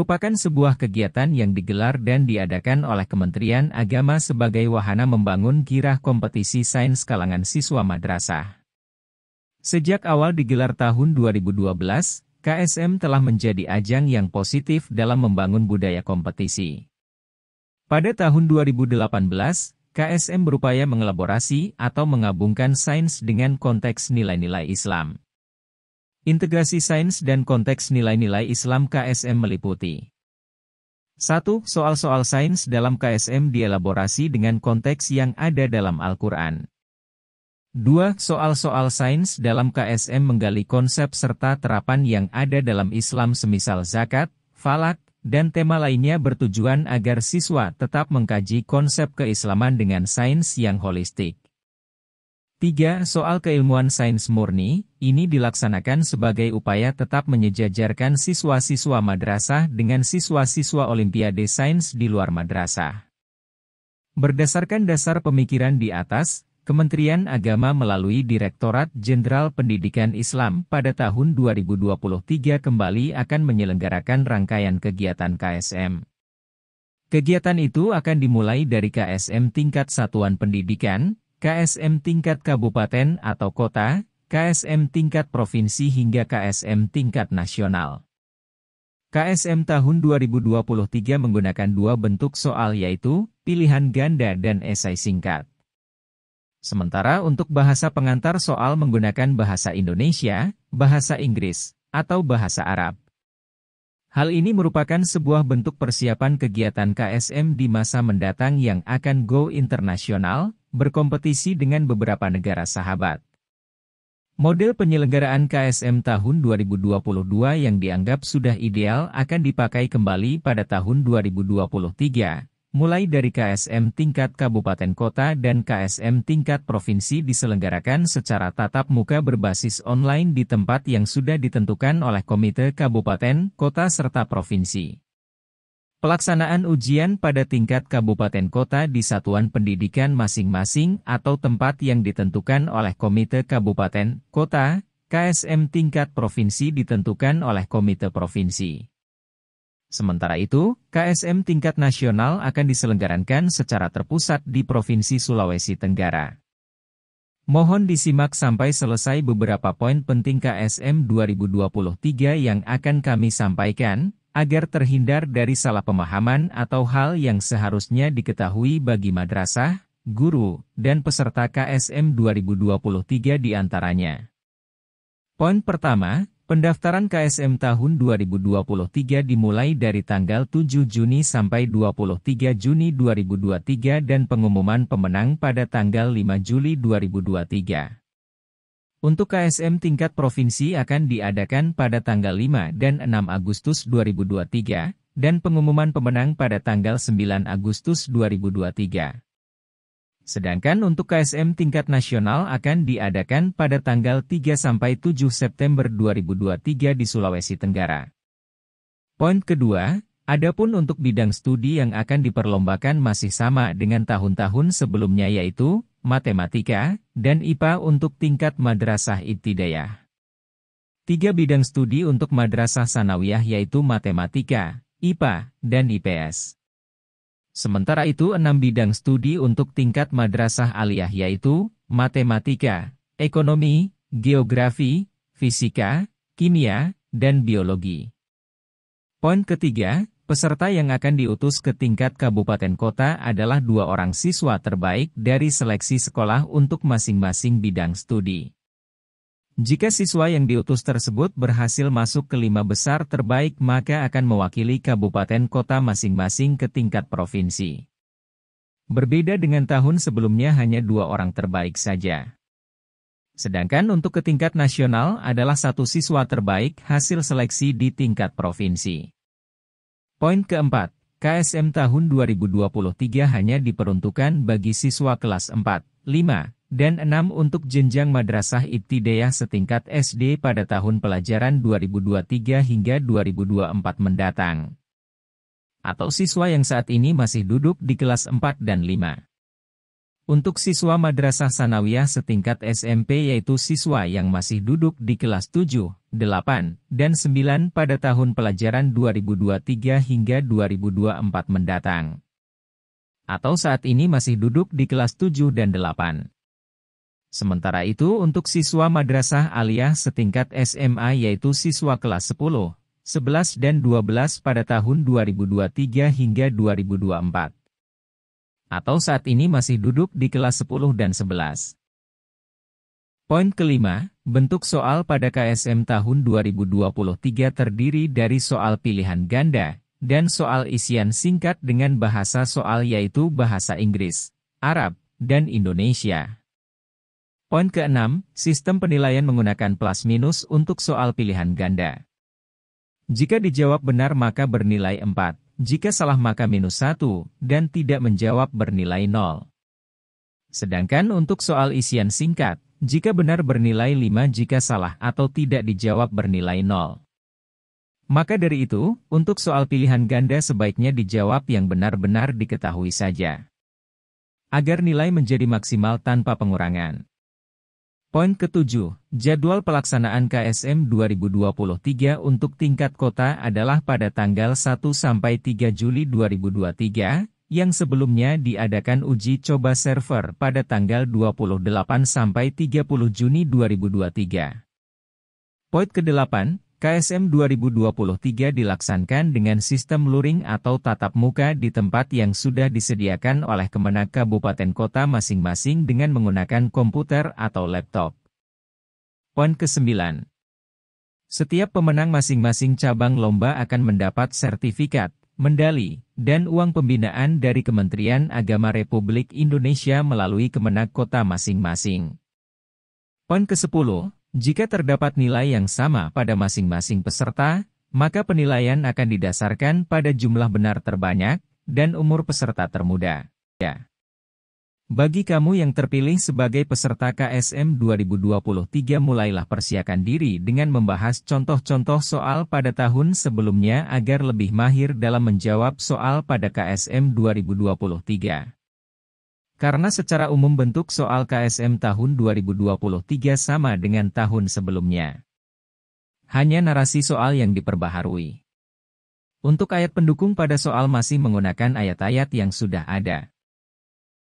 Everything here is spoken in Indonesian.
merupakan sebuah kegiatan yang digelar dan diadakan oleh Kementerian Agama sebagai wahana membangun girah kompetisi sains kalangan siswa madrasah. Sejak awal digelar tahun 2012, KSM telah menjadi ajang yang positif dalam membangun budaya kompetisi. Pada tahun 2018, KSM berupaya mengelaborasi atau mengabungkan sains dengan konteks nilai-nilai Islam. Integrasi sains dan konteks nilai-nilai Islam KSM meliputi 1. Soal-soal sains dalam KSM dielaborasi dengan konteks yang ada dalam Al-Quran. 2. Soal-soal sains dalam KSM menggali konsep serta terapan yang ada dalam Islam semisal zakat, falak, dan tema lainnya bertujuan agar siswa tetap mengkaji konsep keislaman dengan sains yang holistik. 3. Soal keilmuan sains murni, ini dilaksanakan sebagai upaya tetap menyejajarkan siswa-siswa madrasah dengan siswa-siswa olimpiade sains di luar madrasah. Berdasarkan dasar pemikiran di atas, Kementerian Agama melalui Direktorat Jenderal Pendidikan Islam pada tahun 2023 kembali akan menyelenggarakan rangkaian kegiatan KSM. Kegiatan itu akan dimulai dari KSM tingkat satuan pendidikan, KSM tingkat kabupaten atau kota, KSM tingkat provinsi hingga KSM tingkat nasional. KSM tahun 2023 menggunakan dua bentuk soal yaitu pilihan ganda dan esai singkat. Sementara untuk bahasa pengantar soal menggunakan bahasa Indonesia, bahasa Inggris, atau bahasa Arab. Hal ini merupakan sebuah bentuk persiapan kegiatan KSM di masa mendatang yang akan go internasional, berkompetisi dengan beberapa negara sahabat. Model penyelenggaraan KSM tahun 2022 yang dianggap sudah ideal akan dipakai kembali pada tahun 2023, mulai dari KSM tingkat kabupaten kota dan KSM tingkat provinsi diselenggarakan secara tatap muka berbasis online di tempat yang sudah ditentukan oleh Komite Kabupaten, Kota serta Provinsi. Pelaksanaan ujian pada tingkat kabupaten kota di satuan pendidikan masing-masing atau tempat yang ditentukan oleh Komite Kabupaten, Kota, KSM tingkat provinsi ditentukan oleh Komite Provinsi. Sementara itu, KSM tingkat nasional akan diselenggarakan secara terpusat di Provinsi Sulawesi Tenggara. Mohon disimak sampai selesai beberapa poin penting KSM 2023 yang akan kami sampaikan, agar terhindar dari salah pemahaman atau hal yang seharusnya diketahui bagi madrasah, guru, dan peserta KSM 2023 diantaranya. Poin pertama, Pendaftaran KSM tahun 2023 dimulai dari tanggal 7 Juni sampai 23 Juni 2023 dan pengumuman pemenang pada tanggal 5 Juli 2023. Untuk KSM tingkat provinsi akan diadakan pada tanggal 5 dan 6 Agustus 2023 dan pengumuman pemenang pada tanggal 9 Agustus 2023. Sedangkan untuk KSM tingkat nasional akan diadakan pada tanggal 3-7 September 2023 di Sulawesi Tenggara. Poin kedua, adapun untuk bidang studi yang akan diperlombakan masih sama dengan tahun-tahun sebelumnya yaitu matematika, dan IPA untuk tingkat madrasah ibtidayah. Tiga bidang studi untuk madrasah sanawiyah yaitu matematika, IPA, dan IPS. Sementara itu enam bidang studi untuk tingkat madrasah aliyah yaitu matematika, ekonomi, geografi, fisika, kimia, dan biologi. Poin ketiga, peserta yang akan diutus ke tingkat kabupaten kota adalah dua orang siswa terbaik dari seleksi sekolah untuk masing-masing bidang studi. Jika siswa yang diutus tersebut berhasil masuk ke lima besar terbaik maka akan mewakili kabupaten kota masing-masing ke tingkat provinsi. Berbeda dengan tahun sebelumnya hanya dua orang terbaik saja. Sedangkan untuk ke tingkat nasional adalah satu siswa terbaik hasil seleksi di tingkat provinsi. Poin keempat, KSM tahun 2023 hanya diperuntukkan bagi siswa kelas 4, 5, dan 6 untuk jenjang Madrasah Ibtidayah setingkat SD pada tahun pelajaran 2023 hingga 2024 mendatang. Atau siswa yang saat ini masih duduk di kelas 4 dan 5. Untuk siswa Madrasah Sanawiyah setingkat SMP yaitu siswa yang masih duduk di kelas 7, 8, dan 9 pada tahun pelajaran 2023 hingga 2024 mendatang. Atau saat ini masih duduk di kelas 7 dan 8. Sementara itu untuk siswa madrasah aliyah setingkat SMA yaitu siswa kelas 10, 11 dan 12 pada tahun 2023 hingga 2024. Atau saat ini masih duduk di kelas 10 dan 11. Poin kelima, bentuk soal pada KSM tahun 2023 terdiri dari soal pilihan ganda, dan soal isian singkat dengan bahasa soal yaitu bahasa Inggris, Arab, dan Indonesia. Poin ke-6, sistem penilaian menggunakan plus minus untuk soal pilihan ganda. Jika dijawab benar maka bernilai 4, jika salah maka minus 1, dan tidak menjawab bernilai 0. Sedangkan untuk soal isian singkat, jika benar bernilai 5 jika salah atau tidak dijawab bernilai 0. Maka dari itu, untuk soal pilihan ganda sebaiknya dijawab yang benar-benar diketahui saja. Agar nilai menjadi maksimal tanpa pengurangan. Poin ketujuh, jadwal pelaksanaan KSM 2023 untuk tingkat kota adalah pada tanggal 1 sampai 3 Juli 2023, yang sebelumnya diadakan uji coba server pada tanggal 28 sampai 30 Juni 2023. Poin kedelapan. KSM 2023 dilaksanakan dengan sistem luring atau tatap muka di tempat yang sudah disediakan oleh kemenang kabupaten kota masing-masing dengan menggunakan komputer atau laptop. Poin ke-9. Setiap pemenang masing-masing cabang lomba akan mendapat sertifikat, mendali, dan uang pembinaan dari Kementerian Agama Republik Indonesia melalui kemenang kota masing-masing. Poin ke-10. Jika terdapat nilai yang sama pada masing-masing peserta, maka penilaian akan didasarkan pada jumlah benar terbanyak dan umur peserta termuda. Ya. Bagi kamu yang terpilih sebagai peserta KSM 2023 mulailah persiapkan diri dengan membahas contoh-contoh soal pada tahun sebelumnya agar lebih mahir dalam menjawab soal pada KSM 2023. Karena secara umum bentuk soal KSM tahun 2023 sama dengan tahun sebelumnya. Hanya narasi soal yang diperbaharui. Untuk ayat pendukung pada soal masih menggunakan ayat-ayat yang sudah ada.